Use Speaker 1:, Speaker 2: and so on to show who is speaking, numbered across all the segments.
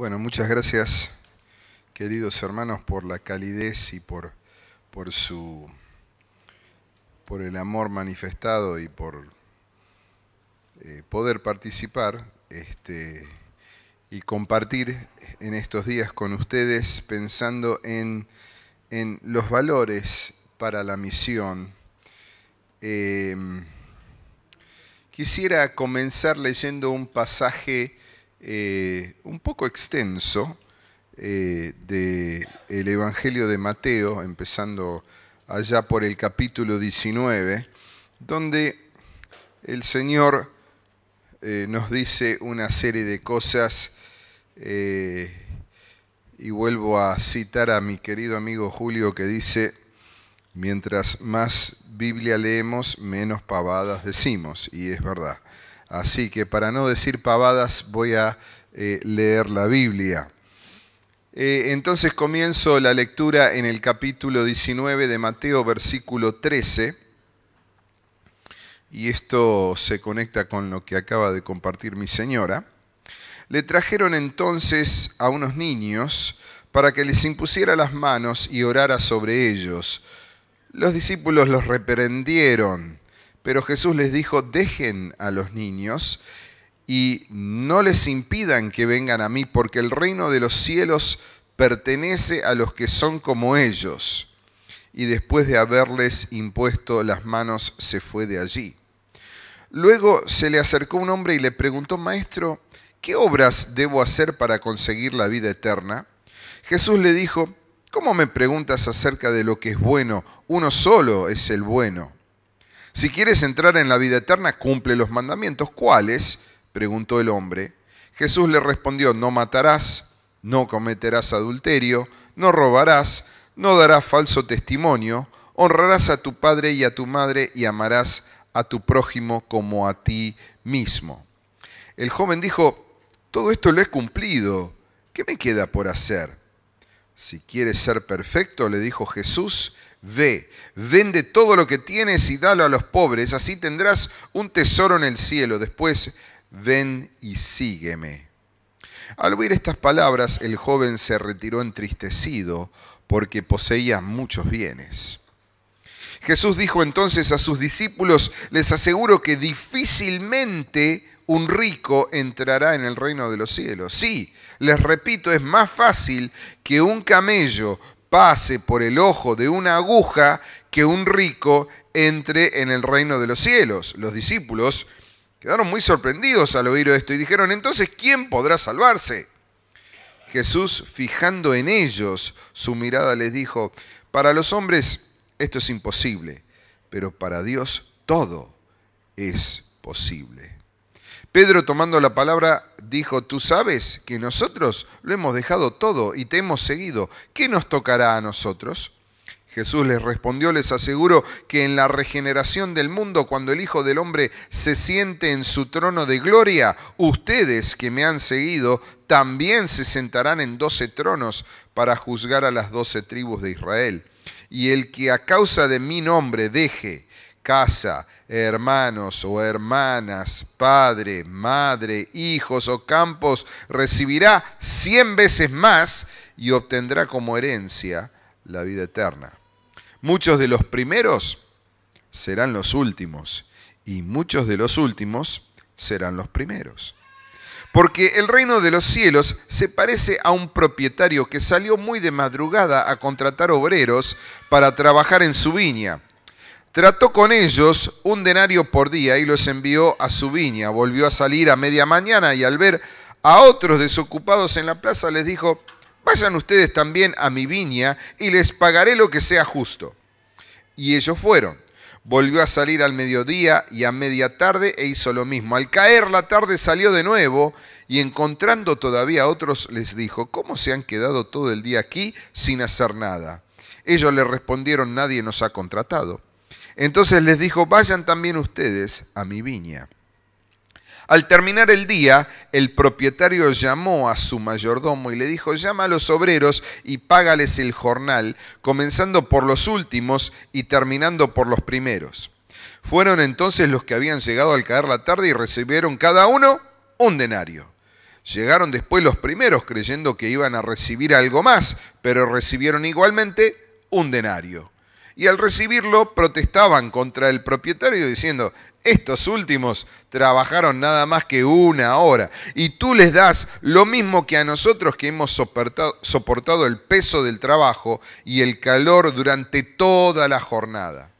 Speaker 1: Bueno, muchas gracias, queridos hermanos, por la calidez y por, su por el amor manifestado y por eh, poder participar este, y compartir en estos días con ustedes pensando en, en los valores para la misión. Em, quisiera comenzar leyendo un pasaje eh, un poco extenso eh, del Evangelio de Mateo, empezando allá por el capítulo 19, donde el Señor eh, nos dice una serie de cosas, y vuelvo a citar a mi querido amigo Julio que dice, mientras más Biblia leemos, menos pavadas decimos, y es verdad. Así que para no decir pavadas voy a eh, leer la Biblia. Eh, entonces comienzo la lectura en el capítulo 19 de Mateo, versículo 13. Y esto se conecta con lo que acaba de compartir mi señora. Le trajeron entonces a unos niños para que les impusiera las manos y orara sobre ellos. Los discípulos los reprendieron. Pero Jesús les dijo, dejen a los niños y no les impidan que vengan a mí, porque el reino de los cielos pertenece a los que son como ellos. Y después de haberles impuesto las manos, se fue de allí. Luego se le acercó un hombre y le preguntó, Maestro, ¿qué obras debo hacer para conseguir la vida eterna? Jesús le dijo, ¿cómo me preguntas acerca de lo que es bueno? Uno solo es el bueno si quieres entrar en la vida eterna, cumple los mandamientos. ¿Cuáles? preguntó el hombre. Jesús le respondió, no matarás, no cometerás adulterio, no robarás, no darás falso testimonio, honrarás a tu padre y a tu madre y amarás a tu prójimo como a ti mismo. El joven dijo, todo esto lo he cumplido, ¿qué me queda por hacer? Si quieres ser perfecto, le dijo Jesús, Ve, vende todo lo que tienes y dalo a los pobres, así tendrás un tesoro en el cielo. Después, ven y sígueme. Al oír estas palabras, el joven se retiró entristecido porque poseía muchos bienes. Jesús dijo entonces a sus discípulos, les aseguro que difícilmente un rico entrará en el reino de los cielos. Sí, les repito, es más fácil que un camello pase por el ojo de una aguja que un rico entre en el reino de los cielos. Los discípulos quedaron muy sorprendidos al oír esto y dijeron, entonces, ¿quién podrá salvarse? Jesús, fijando en ellos su mirada, les dijo, para los hombres esto es imposible, pero para Dios todo es posible. Pedro tomando la palabra dijo, tú sabes que nosotros lo hemos dejado todo y te hemos seguido. ¿Qué nos tocará a nosotros? Jesús les respondió, les aseguro que en la regeneración del mundo, cuando el Hijo del Hombre se siente en su trono de gloria, ustedes que me han seguido también se sentarán en doce tronos para juzgar a las doce tribus de Israel. Y el que a causa de mi nombre deje casa, hermanos o hermanas, padre, madre, hijos o campos, recibirá cien veces más y obtendrá como herencia la vida eterna. Muchos de los primeros serán los últimos y muchos de los últimos serán los primeros. Porque el reino de los cielos se parece a un propietario que salió muy de madrugada a contratar obreros para trabajar en su viña Trató con ellos un denario por día y los envió a su viña. Volvió a salir a media mañana y al ver a otros desocupados en la plaza les dijo, vayan ustedes también a mi viña y les pagaré lo que sea justo. Y ellos fueron. Volvió a salir al mediodía y a media tarde e hizo lo mismo. Al caer la tarde salió de nuevo y encontrando todavía a otros les dijo, ¿cómo se han quedado todo el día aquí sin hacer nada? Ellos le respondieron, nadie nos ha contratado. Entonces les dijo, vayan también ustedes a mi viña. Al terminar el día, el propietario llamó a su mayordomo y le dijo, llama a los obreros y págales el jornal, comenzando por los últimos y terminando por los primeros. Fueron entonces los que habían llegado al caer la tarde y recibieron cada uno un denario. Llegaron después los primeros creyendo que iban a recibir algo más, pero recibieron igualmente un denario y al recibirlo protestaban contra el propietario diciendo, estos últimos trabajaron nada más que una hora y tú les das lo mismo que a nosotros que hemos soportado, el peso del trabajo y el calor durante toda la jornada.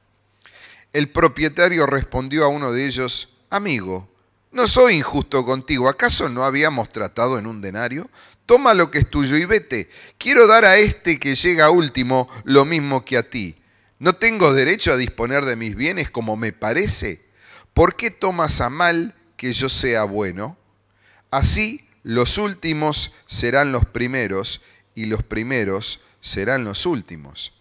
Speaker 1: El propietario respondió a uno de ellos, amigo, no soy injusto contigo, ¿acaso no habíamos tratado en un denario? Toma lo que es tuyo y vete. Quiero dar a este que llega último lo mismo que a ti. ¿No tengo derecho a disponer de mis bienes como me parece? ¿Por qué tomas a mal que yo sea bueno? Así los últimos serán los primeros y los primeros serán los últimos.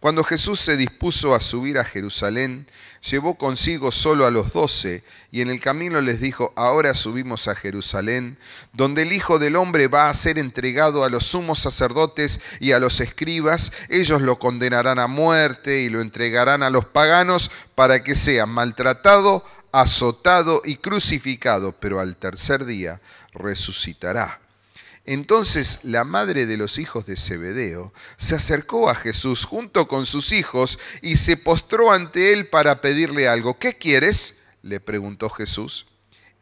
Speaker 1: Cuando Jesús se dispuso a subir a Jerusalén, llevó consigo solo a los doce y en el camino les dijo, ahora subimos a Jerusalén, donde el Hijo del Hombre va a ser entregado a los sumos sacerdotes y a los escribas, ellos lo condenarán a muerte y lo entregarán a los paganos para que sea maltratado, azotado y crucificado, pero al tercer día resucitará. Entonces la madre de los hijos de Zebedeo se acercó a Jesús junto con sus hijos y se postró ante él para pedirle algo. ¿Qué quieres? le preguntó Jesús.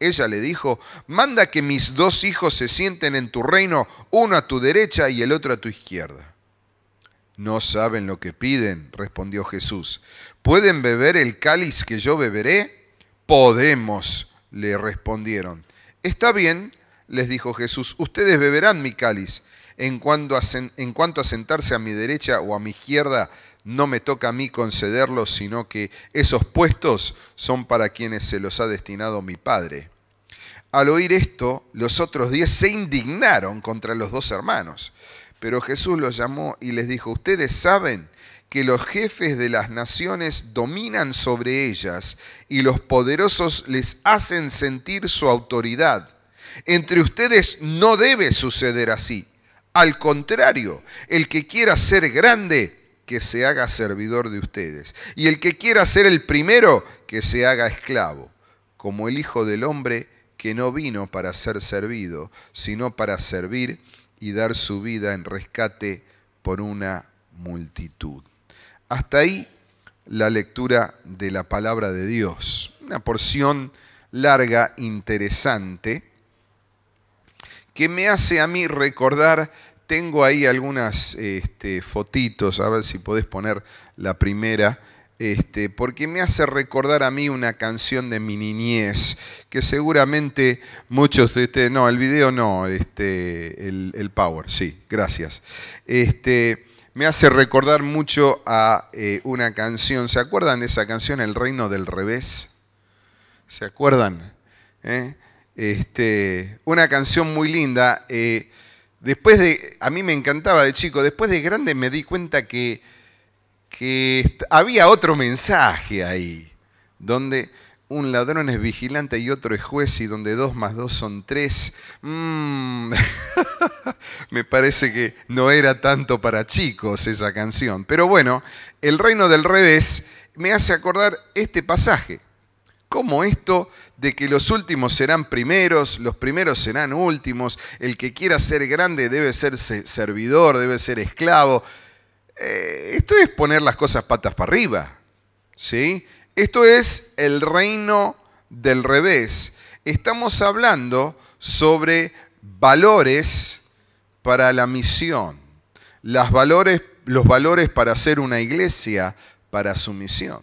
Speaker 1: Ella le dijo, manda que mis dos hijos se sienten en tu reino, uno a tu derecha y el otro a tu izquierda. No saben lo que piden, respondió Jesús. ¿Pueden beber el cáliz que yo beberé? Podemos, le respondieron. Está bien, les dijo Jesús, ustedes beberán mi cáliz. En cuanto, a, sentarse a mi derecha o a mi izquierda, no me toca a mí concederlo, sino que esos puestos son para quienes se los ha destinado mi Padre. Al oír esto, los otros diez se indignaron contra los dos hermanos. Pero Jesús los llamó y les dijo, ustedes saben que los jefes de las naciones dominan sobre ellas y los poderosos les hacen sentir su autoridad entre ustedes no debe suceder así. Al contrario, el que quiera ser grande, que se haga servidor de ustedes. Y el que quiera ser el primero, que se haga esclavo, como el Hijo del Hombre que no vino para ser servido, sino para servir y dar su vida en rescate por una multitud. Hasta ahí la lectura de la palabra de Dios. Una porción larga, interesante, que me hace a mí recordar, tengo ahí algunas este, fotitos, a ver si podés poner la primera, este, porque me hace recordar a mí una canción de mi niñez, que seguramente muchos de ustedes, no, el video no, este, el, Power, sí, gracias. Este, me hace recordar mucho a eh, una canción, ¿se acuerdan de esa canción, El Reino del Revés? ¿Se acuerdan? ¿Eh? Este, una canción muy linda. Eh, después de, a mí me encantaba de chico, después de grande me di cuenta que, que había otro mensaje ahí, donde un ladrón es vigilante y otro es juez y donde dos más dos son tres. Mm. me parece que no era tanto para chicos esa canción. Pero bueno, el reino del revés me hace acordar este pasaje. ¿Cómo esto de que los últimos serán primeros, los primeros serán últimos, el que quiera ser grande debe ser servidor, debe ser esclavo? Eh, esto es poner las cosas patas para arriba, ¿sí? Esto es el reino del revés. Estamos hablando sobre valores para la misión, los valores para hacer una iglesia, para su misión.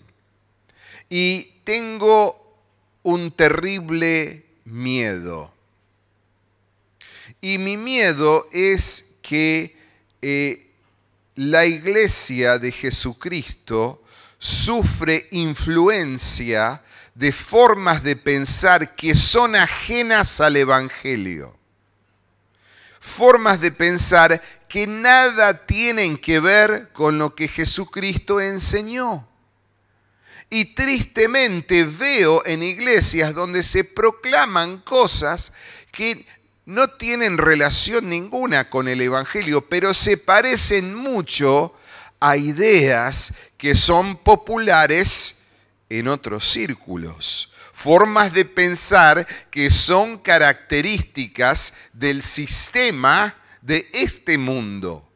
Speaker 1: Y tengo un terrible miedo. Y mi miedo es que eh, la iglesia de Jesucristo sufre influencia de formas de pensar que son ajenas al Evangelio. Formas de pensar que nada tienen que ver con lo que Jesucristo enseñó. Y tristemente veo en iglesias donde se proclaman cosas que no tienen relación ninguna con el Evangelio, pero se parecen mucho a ideas que son populares en otros círculos, formas de pensar que son características del sistema de este mundo,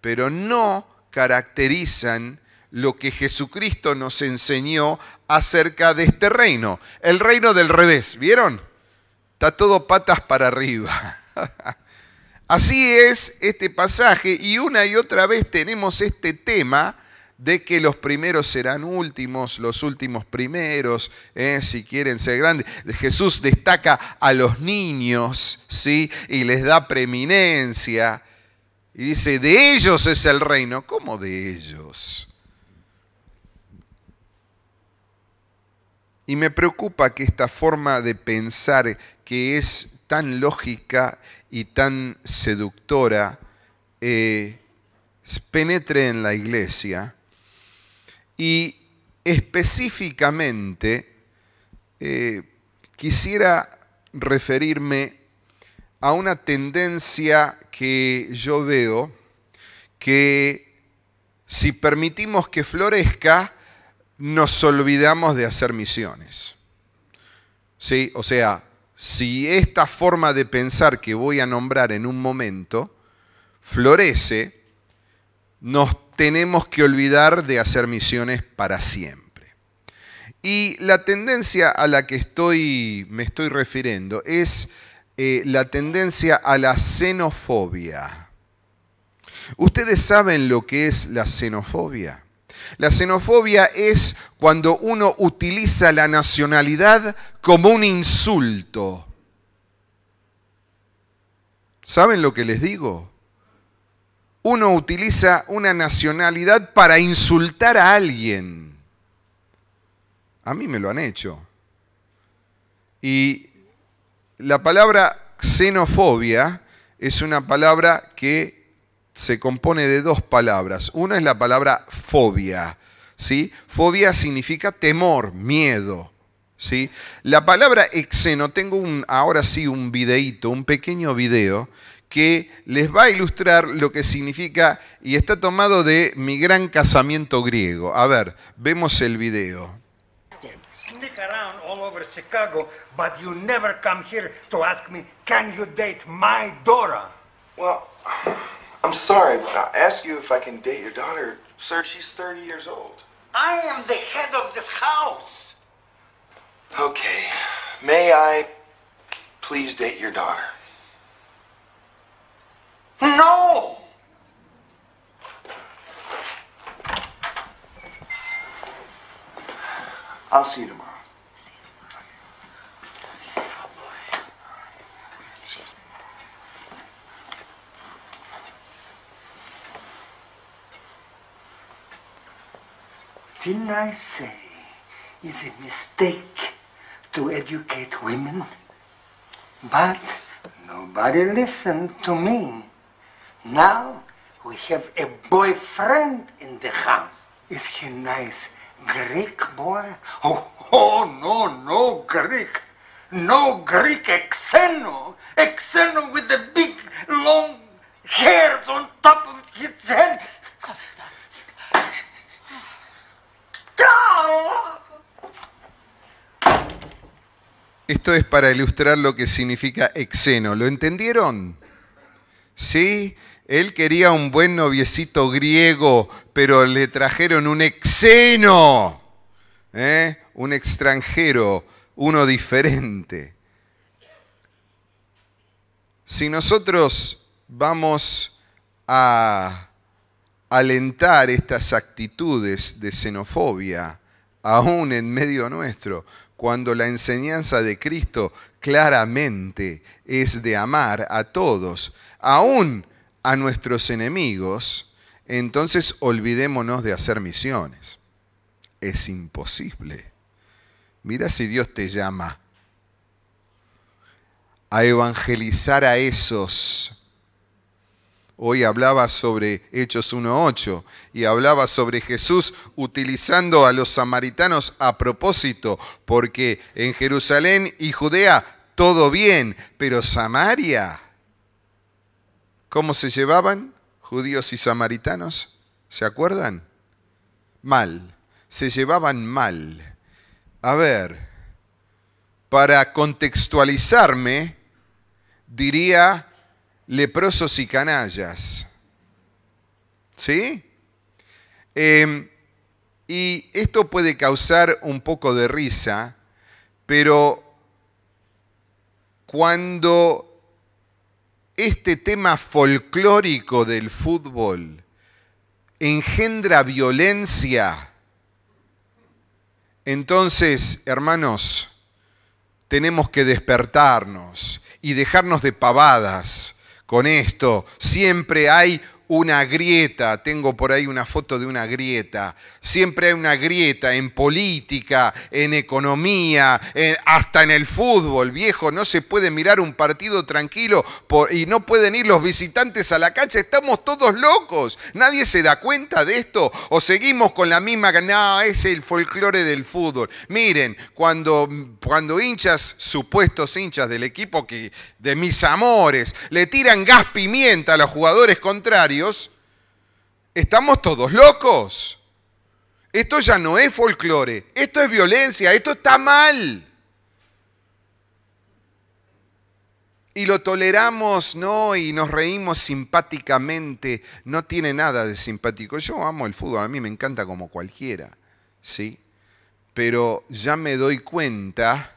Speaker 1: pero no caracterizan lo que Jesucristo nos enseñó acerca de este reino. El reino del revés, ¿vieron? Está todo patas para arriba. Así es este pasaje y una y otra vez tenemos este tema de que los primeros serán últimos, los últimos primeros, ¿eh? si quieren ser grandes. Jesús destaca a los niños, ¿sí? Y les da preeminencia. Y dice, de ellos es el reino. ¿Cómo de ellos? Y me preocupa que esta forma de pensar que es tan lógica y tan seductora eh, penetre en la iglesia y específicamente eh, quisiera referirme a una tendencia que yo veo que si permitimos que florezca, nos olvidamos de hacer misiones. ¿Sí? O sea, si esta forma de pensar que voy a nombrar en un momento florece, nos tenemos que olvidar de hacer misiones para siempre. Y la tendencia a la que estoy, me estoy refiriendo es eh, la tendencia a la xenofobia. ¿Ustedes saben lo que es la xenofobia? La xenofobia es cuando uno utiliza la nacionalidad como un insulto. ¿Saben lo que les digo? Uno utiliza una nacionalidad para insultar a alguien. A mí me lo han hecho. Y la palabra xenofobia es una palabra que se compone de dos palabras. Una es la palabra fobia. ¿sí? Fobia significa temor, miedo. ¿sí? La palabra exeno, tengo ahora sí un videíto, un pequeño video que les va a ilustrar lo que significa y está tomado de mi gran casamiento griego. A ver, vemos el video. I'm sorry, but I ask you if I can date your daughter. Sir, she's 30 years old. I am the head of this house. Okay. May I please date your daughter? No! I'll see you tomorrow. didn't I say it's a mistake to educate women? But nobody listened to me. Now we have a boyfriend in the house. Is he nice Greek boy? Oh, oh no, no Greek. No Greek exeno. Exeno with the big long hairs on top of his head. Costa. Esto es para ilustrar lo que significa exeno. ¿Lo entendieron? Sí, él quería un buen noviecito griego, pero le trajeron un exeno, ¿eh? un extranjero, uno diferente. Si nosotros vamos a alentar estas actitudes de xenofobia, aún en medio nuestro, cuando la enseñanza de Cristo claramente es de amar a todos, aún a nuestros enemigos, entonces olvidémonos de hacer misiones. Es imposible. Mira si Dios te llama a evangelizar a esos Hoy hablaba sobre Hechos 1.8 y hablaba sobre Jesús utilizando a los samaritanos a propósito, porque en Jerusalén y Judea todo bien, pero Samaria, ¿cómo se llevaban judíos y samaritanos? ¿Se acuerdan? Mal, se llevaban mal. A ver, para contextualizarme, diría leprosos y canallas. ¿Sí? Em, y esto puede causar un poco de risa, pero cuando este tema folclórico del fútbol engendra violencia, entonces, hermanos, tenemos que despertarnos y dejarnos de pavadas con esto. Siempre hay una grieta, tengo por ahí una foto de una grieta, siempre hay una grieta en política, en economía, hasta en el fútbol, viejo, no se puede mirar un partido tranquilo y no pueden ir los visitantes a la cancha, estamos todos locos, nadie se da cuenta de esto o seguimos con la misma, no, es el folclore del fútbol. Miren, cuando, cuando hinchas, supuestos hinchas del equipo que, de mis amores, le tiran gas pimienta a los jugadores contrarios, estamos todos locos. Esto ya no es folclore, esto es violencia, esto está mal. Y lo toleramos, ¿no? Y nos reímos simpáticamente. No tiene nada de simpático. Yo amo el fútbol, a mí me encanta como cualquiera, ¿sí? Pero ya me doy cuenta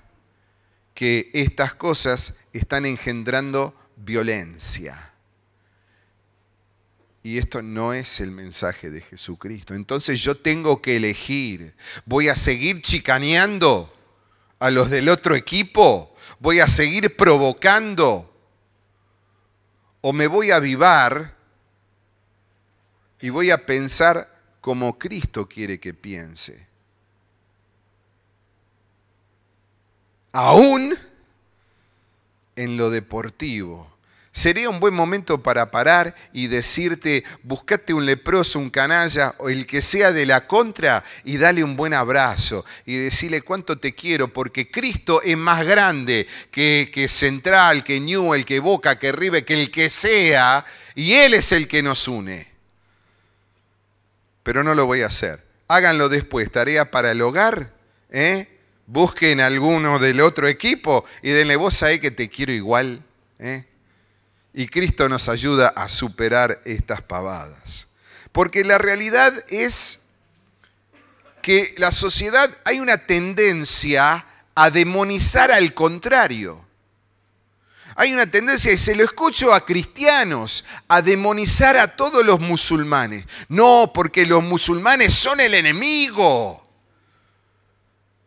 Speaker 1: que estas cosas están engendrando violencia. Y esto no es el mensaje de Jesucristo. Entonces yo tengo que elegir. Voy a seguir chicaneando a los del otro equipo. Voy a seguir provocando. O me voy a avivar y voy a pensar como Cristo quiere que piense. Aún en lo deportivo. Sería un buen momento para parar y decirte, buscate un leproso, un canalla o el que sea de la contra y dale un buen abrazo y decirle cuánto te quiero porque Cristo es más grande que, que Central, que Newell, que Boca, que Rive, que el que sea y Él es el que nos une. Pero no lo voy a hacer. Háganlo después, tarea para el hogar. ¿eh? Busquen alguno del otro equipo y denle voz a que te quiero igual. ¿eh? Y Cristo nos ayuda a superar estas pavadas. Porque la realidad es que la sociedad hay una tendencia a demonizar al contrario. Hay una tendencia, y se lo escucho a cristianos, a demonizar a todos los musulmanes. No, porque los musulmanes son el enemigo.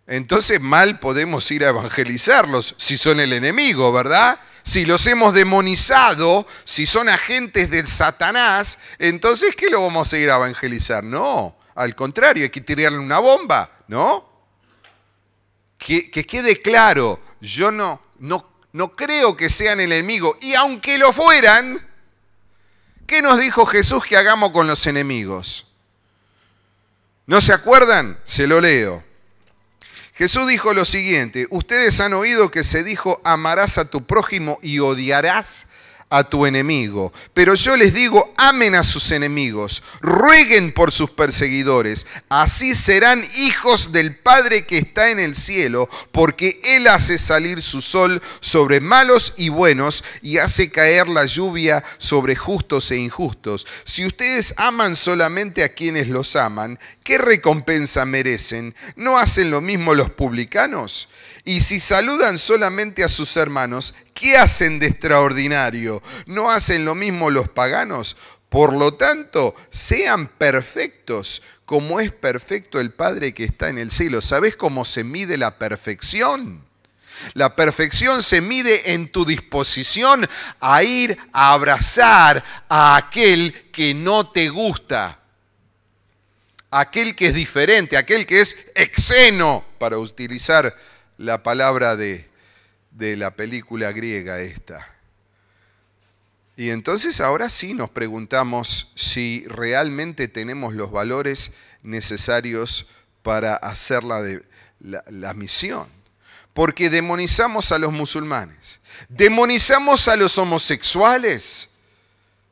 Speaker 1: Entonces mal podemos ir a evangelizarlos si son el enemigo, ¿verdad? si los hemos demonizado, si son agentes del Satanás, entonces ¿qué lo vamos a ir a evangelizar? No, al contrario, hay que tirarle una bomba, ¿no? Que, quede claro, yo no, no, no creo que sean el enemigo, y aunque lo fueran, ¿qué nos dijo Jesús que hagamos con los enemigos? ¿No se acuerdan? Se lo leo. Jesús dijo lo siguiente, ustedes han oído que se dijo, amarás a tu prójimo y odiarás a tu enemigo. Pero yo les digo, amen a sus enemigos, rueguen por sus perseguidores, así serán hijos del Padre que está en el cielo, porque Él hace salir su sol sobre malos y buenos y hace caer la lluvia sobre justos e injustos. Si ustedes aman solamente a quienes los aman, ¿qué recompensa merecen? ¿No hacen lo mismo los publicanos? Y si saludan solamente a sus hermanos, ¿Qué hacen de extraordinario? ¿No hacen lo mismo los paganos? Por lo tanto, sean perfectos como es perfecto el Padre que está en el cielo. ¿Sabes cómo se mide la perfección? La perfección se mide en tu disposición a ir a abrazar a aquel que no te gusta, aquel que es diferente, aquel que es exeno, para utilizar la palabra de de la película griega esta. Y entonces ahora sí nos preguntamos si realmente tenemos los valores necesarios para hacer la, la misión. Porque demonizamos a los musulmanes, demonizamos a los homosexuales,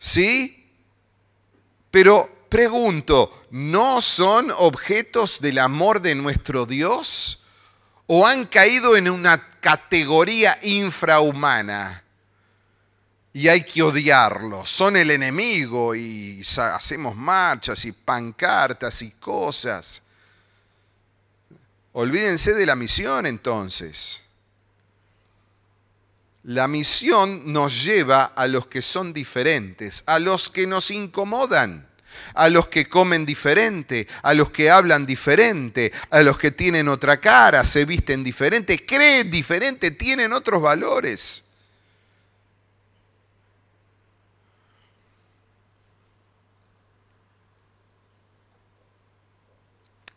Speaker 1: ¿sí? Pero pregunto, ¿no son objetos del amor de nuestro Dios? o han caído en una categoría infrahumana y hay que odiarlos. Son el enemigo y hacemos marchas y pancartas y cosas. Olvídense de la misión entonces. La misión nos lleva a los que son diferentes, a los que nos incomodan a los que comen diferente, a los que hablan diferente, a los que tienen otra cara, se visten diferente, creen diferente, tienen otros valores.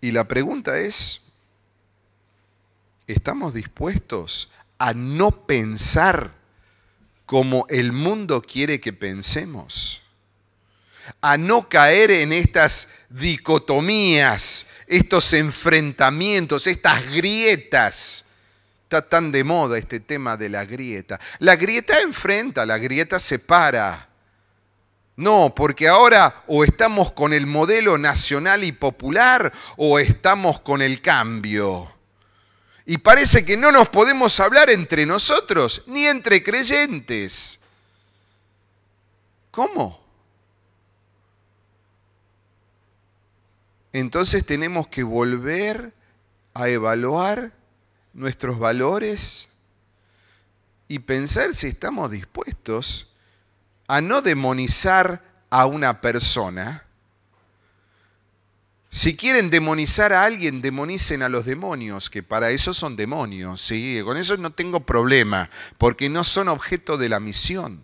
Speaker 1: Y la pregunta es, ¿estamos dispuestos a no pensar como el mundo quiere que pensemos? a no caer en estas dicotomías, estos enfrentamientos, estas grietas. Está tan de moda este tema de la grieta. La grieta enfrenta, la grieta separa. No, porque ahora o estamos con el modelo nacional y popular o estamos con el cambio. Y parece que no nos podemos hablar entre nosotros, ni entre creyentes. ¿Cómo? entonces tenemos que volver a evaluar nuestros valores y pensar si estamos dispuestos a no demonizar a una persona. Si quieren demonizar a alguien, demonicen a los demonios, que para eso son demonios, ¿sí? Con eso no tengo problema, porque no son objeto de la misión.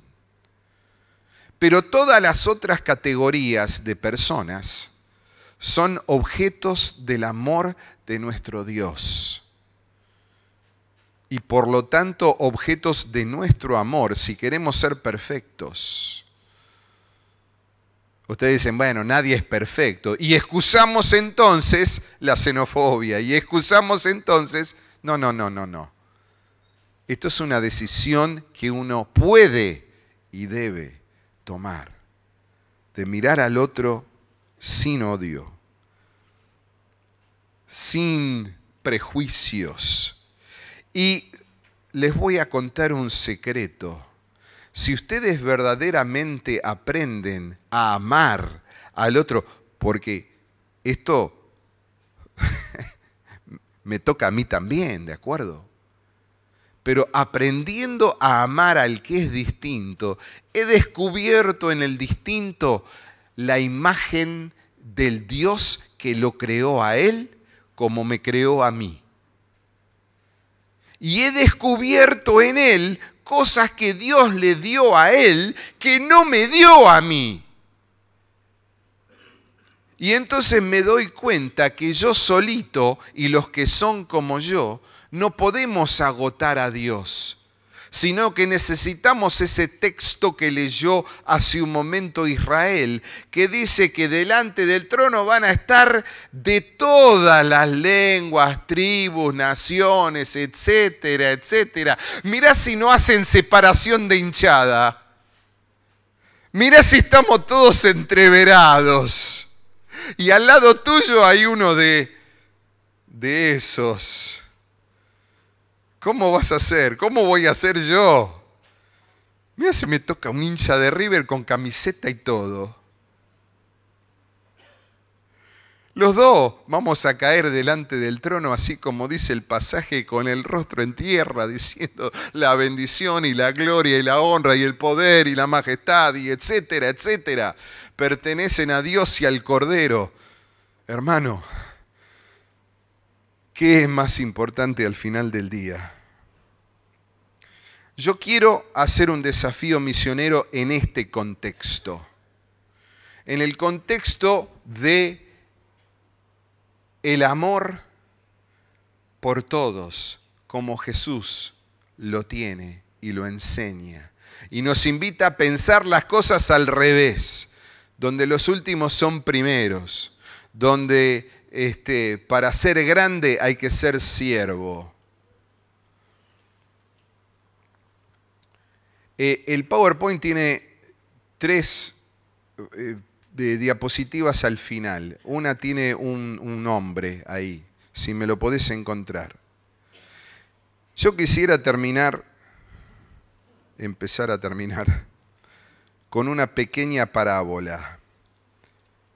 Speaker 1: Pero todas las otras categorías de personas, son objetos del amor de nuestro Dios. Y por lo tanto objetos de nuestro amor, si queremos ser perfectos. Ustedes dicen, bueno, nadie es perfecto. Y excusamos entonces la xenofobia. Y excusamos entonces, no, no, no, no, no. Esto es una decisión que uno puede y debe tomar. De mirar al otro sin odio, sin prejuicios. Y les voy a contar un secreto. Si ustedes verdaderamente aprenden a amar al otro, porque esto me toca a mí también, ¿de acuerdo? Pero aprendiendo a amar al que es distinto, he descubierto en el distinto la imagen del Dios que lo creó a él como me creó a mí. Y he descubierto en él cosas que Dios le dio a él que no me dio a mí. Y entonces me doy cuenta que yo solito y los que son como yo, no podemos agotar a Dios sino que necesitamos ese texto que leyó hace un momento Israel, que dice que delante del trono van a estar de todas las lenguas, tribus, naciones, etcétera, etcétera. Mirá si no hacen separación de hinchada. Mirá si estamos todos entreverados. Y al lado tuyo hay uno de, de esos. ¿Cómo vas a hacer? ¿Cómo voy a hacer yo? Mira, si me toca un hincha de River con camiseta y todo. Los dos vamos a caer delante del trono, así como dice el pasaje, con el rostro en tierra, diciendo la bendición y la gloria y la honra y el poder y la majestad y etcétera, etcétera. Pertenecen a Dios y al Cordero. Hermano, ¿Qué es más importante al final del día? Yo quiero hacer un desafío misionero en este contexto, en el contexto de el amor por todos, como Jesús lo tiene y lo enseña. Y nos invita a pensar las cosas al revés, donde los últimos son primeros, donde este, para ser grande hay que ser siervo. Eh, el PowerPoint tiene tres eh, diapositivas al final. Una tiene un, un nombre ahí, si me lo podés encontrar. Yo quisiera terminar, empezar a terminar, con una pequeña parábola,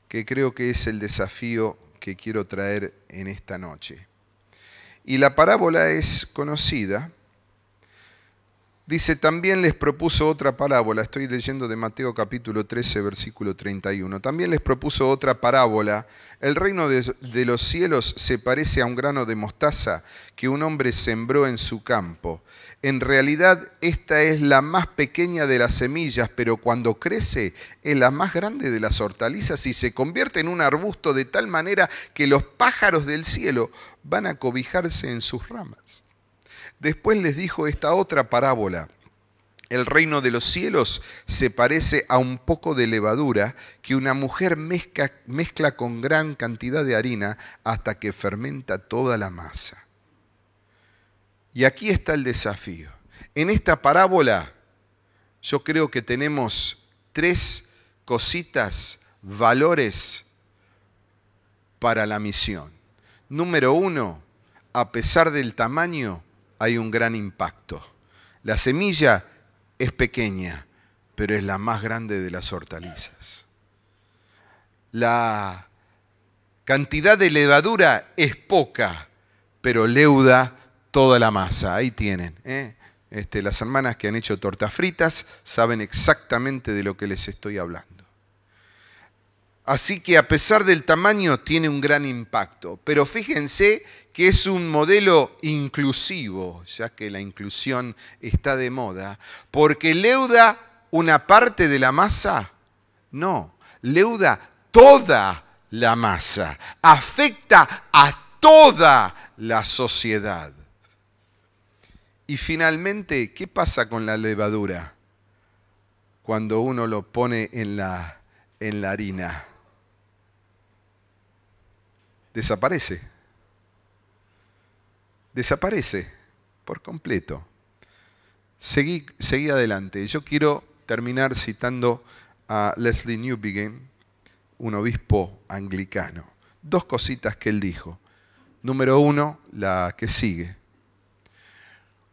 Speaker 1: que creo que es el desafío que quiero traer en esta noche. Y la parábola es conocida Dice, también les propuso otra parábola, estoy leyendo de Mateo capítulo 13, versículo 31, también les propuso otra parábola, el reino de, los cielos se parece a un grano de mostaza que un hombre sembró en su campo. En realidad esta es la más pequeña de las semillas, pero cuando crece es la más grande de las hortalizas y se convierte en un arbusto de tal manera que los pájaros del cielo van a cobijarse en sus ramas. Después les dijo esta otra parábola. El reino de los cielos se parece a un poco de levadura que una mujer mezcla, mezcla, con gran cantidad de harina hasta que fermenta toda la masa. Y aquí está el desafío. En esta parábola yo creo que tenemos tres cositas, valores para la misión. Número uno, a pesar del tamaño, hay un gran impacto. La semilla es pequeña, pero es la más grande de las hortalizas. La cantidad de levadura es poca, pero leuda toda la masa. Ahí tienen. ¿eh? Este, las hermanas que han hecho tortas fritas saben exactamente de lo que les estoy hablando. Así que a pesar del tamaño tiene un gran impacto. Pero fíjense que es un modelo inclusivo, ya que la inclusión está de moda, porque leuda una parte de la masa, no, leuda toda la masa, afecta a toda la sociedad. Y finalmente, ¿qué pasa con la levadura cuando uno lo pone en la, en la harina? Desaparece desaparece por completo. Seguí, seguí adelante. Yo quiero terminar citando a Leslie Newbigin, un obispo anglicano. Dos cositas que él dijo. Número uno, la que sigue.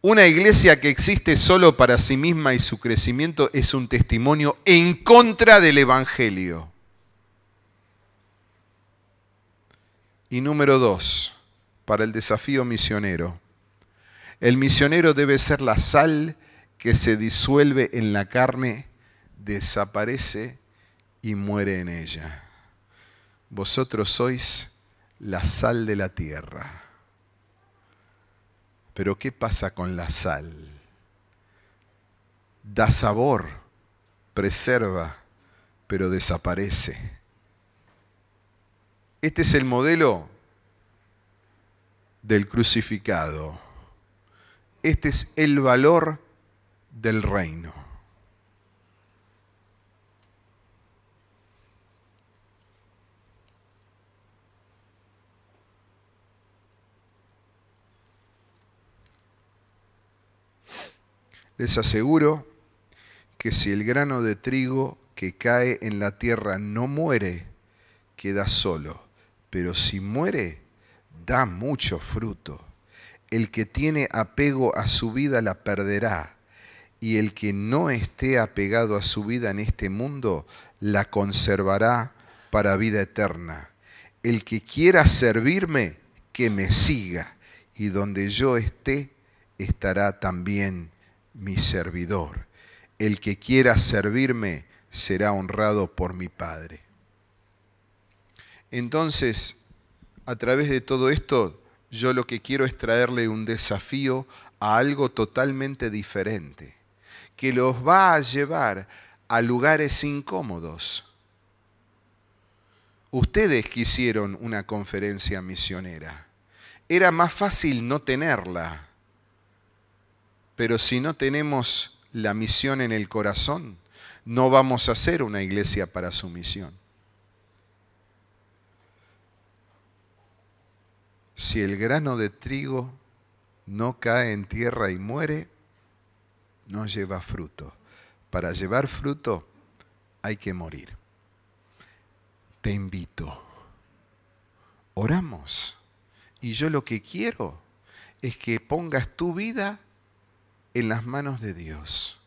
Speaker 1: Una iglesia que existe solo para sí misma y su crecimiento es un testimonio en contra del Evangelio. Y número dos, para el desafío misionero. El misionero debe ser la sal que se disuelve en la carne, desaparece y muere en ella. Vosotros sois la sal de la tierra. Pero ¿qué pasa con la sal? Da sabor, preserva, pero desaparece. Este es el modelo del crucificado. Este es el valor del reino. Les aseguro que si el grano de trigo que cae en la tierra no muere, queda solo, pero si muere, da mucho fruto. El que tiene apego a su vida la perderá, y el que no esté apegado a su vida en este mundo la conservará para vida eterna. El que quiera servirme, que me siga, y donde yo esté, estará también mi servidor. El que quiera servirme será honrado por mi Padre. Entonces, a través de todo esto, yo lo que quiero es traerle un desafío a algo totalmente diferente, que los va a llevar a lugares incómodos. Ustedes quisieron una conferencia misionera. Era más fácil no tenerla. Pero si no tenemos la misión en el corazón, no vamos a ser una iglesia para su misión. si el grano de trigo no cae en tierra y muere, no lleva fruto. Para llevar fruto hay que morir. Te invito. Oramos. Y yo lo que quiero es que pongas tu vida en las manos de Dios.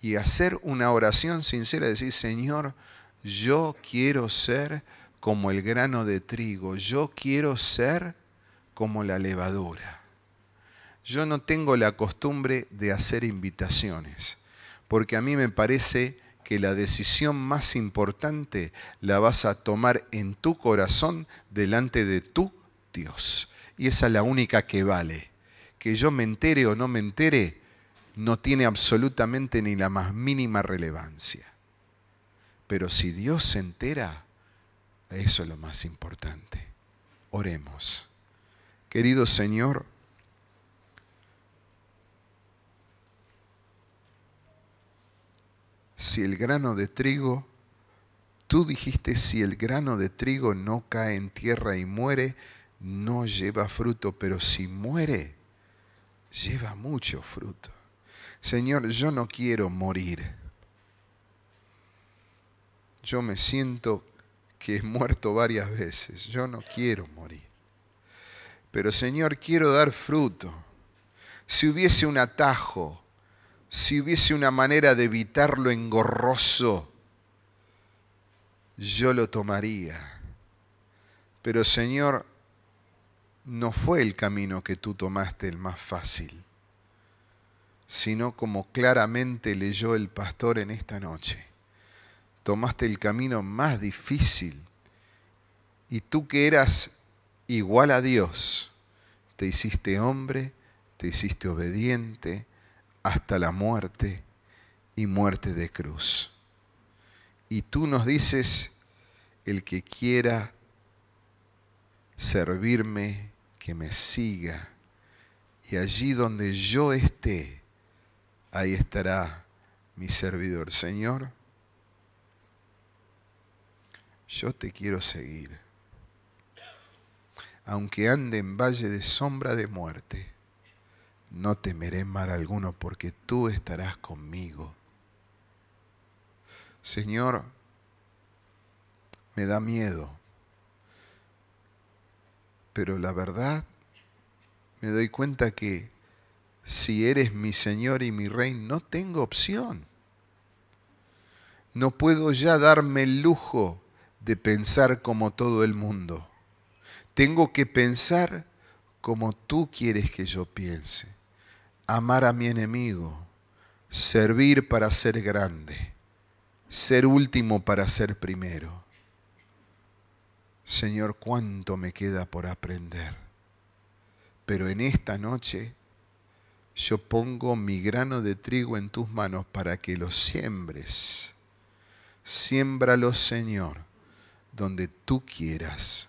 Speaker 1: Y hacer una oración sincera, decir, Señor, yo quiero ser como el grano de trigo, yo quiero ser como la levadura. Yo no tengo la costumbre de hacer invitaciones, porque a mí me parece que la decisión más importante la vas a tomar en tu corazón delante de tu Dios. Y esa es la única que vale. Que yo me entere o no me entere no tiene absolutamente ni la más mínima relevancia. Pero si Dios se entera, eso es lo más importante. Oremos querido Señor. Si el grano de trigo, tú dijiste, si el grano de trigo no cae en tierra y muere, no lleva fruto, pero si muere, lleva mucho fruto. Señor, yo no quiero morir. Yo me siento que he muerto varias veces. Yo no quiero morir pero Señor, quiero dar fruto. Si hubiese un atajo, si hubiese una manera de evitar lo engorroso, yo lo tomaría. Pero Señor, no fue el camino que tú tomaste el más fácil, sino como claramente leyó el pastor en esta noche. Tomaste el camino más difícil y tú que eras igual a Dios. Te hiciste hombre, te hiciste obediente hasta la muerte y muerte de cruz. Y tú nos dices, el que quiera servirme, que me siga. Y allí donde yo esté, ahí estará mi servidor. Señor, yo te quiero seguir aunque ande en valle de sombra de muerte, no temeré mal alguno porque tú estarás conmigo. Señor, me da miedo, pero la verdad me doy cuenta que si eres mi Señor y mi Rey, no tengo opción. No puedo ya darme el lujo de pensar como todo el mundo tengo que pensar como tú quieres que yo piense. Amar a mi enemigo. Servir para ser grande. Ser último para ser primero. Señor, cuánto me queda por aprender. Pero en esta noche yo pongo mi grano de trigo en tus manos para que lo siembres. Siémbralo, Señor, donde tú quieras